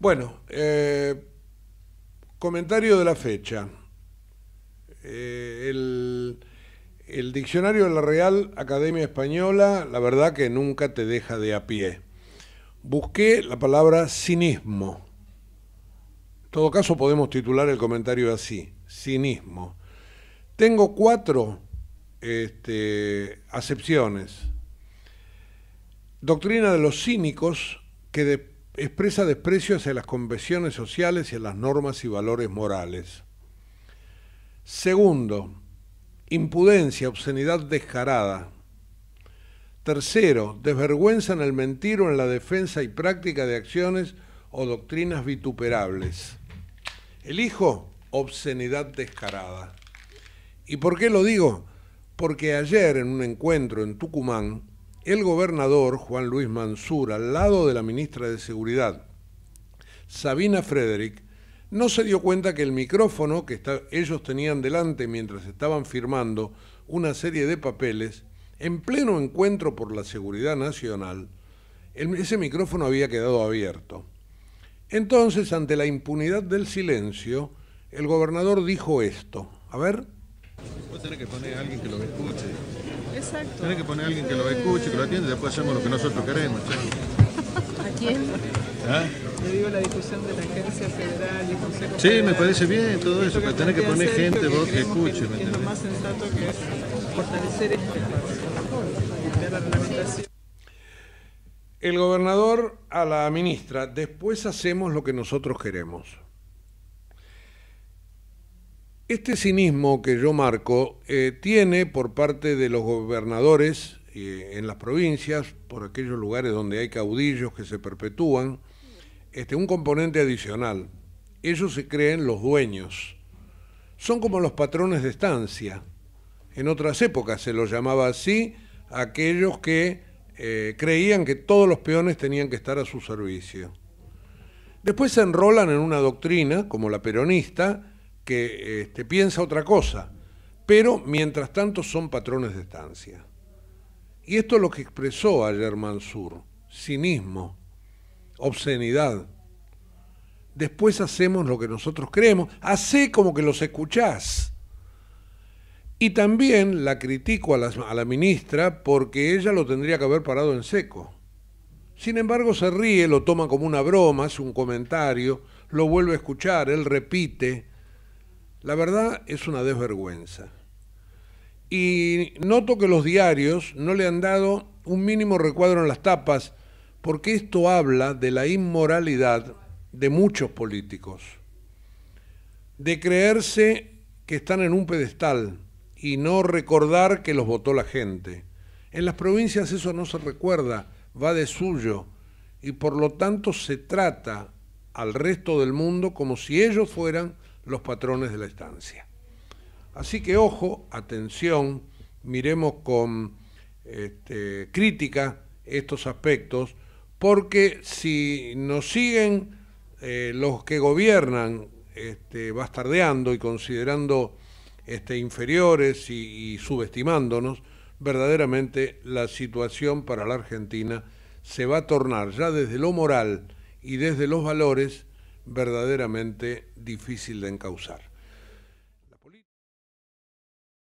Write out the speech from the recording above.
Bueno, eh, comentario de la fecha. Eh, el, diccionario de la Real Academia Española, la verdad que nunca te deja de a pie. Busqué la palabra cinismo. En todo caso podemos titular el comentario así, cinismo. Tengo cuatro este, acepciones. Doctrina de los cínicos que de, expresa desprecio hacia las convenciones sociales y a las normas y valores morales. Segundo, impudencia, obscenidad descarada. Tercero, desvergüenza en el mentir o en la defensa y práctica de acciones o doctrinas vituperables. Elijo obscenidad descarada. ¿Y por qué lo digo? Porque ayer en un encuentro en Tucumán, el gobernador Juan Luis Mansur, al lado de la ministra de Seguridad, Sabina Frederick, no se dio cuenta que el micrófono que ellos tenían delante mientras estaban firmando una serie de papeles, en pleno encuentro por la seguridad nacional, ese micrófono había quedado abierto. Entonces, ante la impunidad del silencio, el gobernador dijo esto. A ver. Voy a tener que poner a alguien que lo escuche. Exacto. Tiene que poner a alguien que lo escuche, que lo atiende, después hacemos lo que nosotros queremos. ¿A quién? Yo ¿Ah? digo la discusión de la agencia federal y el consejo. Sí, me parece bien todo eso, pero tenés que poner gente que escuche. lo más sensato que es fortalecer este, la El gobernador a la ministra, después hacemos lo que nosotros queremos. Este cinismo que yo marco eh, tiene por parte de los gobernadores eh, en las provincias, por aquellos lugares donde hay caudillos que se perpetúan, este, un componente adicional. Ellos se creen los dueños. Son como los patrones de estancia. En otras épocas se los llamaba así aquellos que eh, creían que todos los peones tenían que estar a su servicio. Después se enrolan en una doctrina, como la peronista, este, piensa otra cosa, pero mientras tanto son patrones de estancia. Y esto es lo que expresó ayer Mansur, cinismo, obscenidad. Después hacemos lo que nosotros creemos, hace como que los escuchás. Y también la critico a la, a la ministra porque ella lo tendría que haber parado en seco. Sin embargo, se ríe, lo toma como una broma, hace un comentario, lo vuelve a escuchar, él repite. La verdad es una desvergüenza. Y noto que los diarios no le han dado un mínimo recuadro en las tapas, porque esto habla de la inmoralidad de muchos políticos, de creerse que están en un pedestal y no recordar que los votó la gente. En las provincias eso no se recuerda, va de suyo, y por lo tanto se trata al resto del mundo como si ellos fueran los patrones de la estancia. Así que ojo, atención, miremos con este, crítica estos aspectos, porque si nos siguen eh, los que gobiernan este, bastardeando y considerando este, inferiores y subestimándonos, verdaderamente la situación para la Argentina se va a tornar ya desde lo moral y desde los valores verdaderamente difícil de encauzar.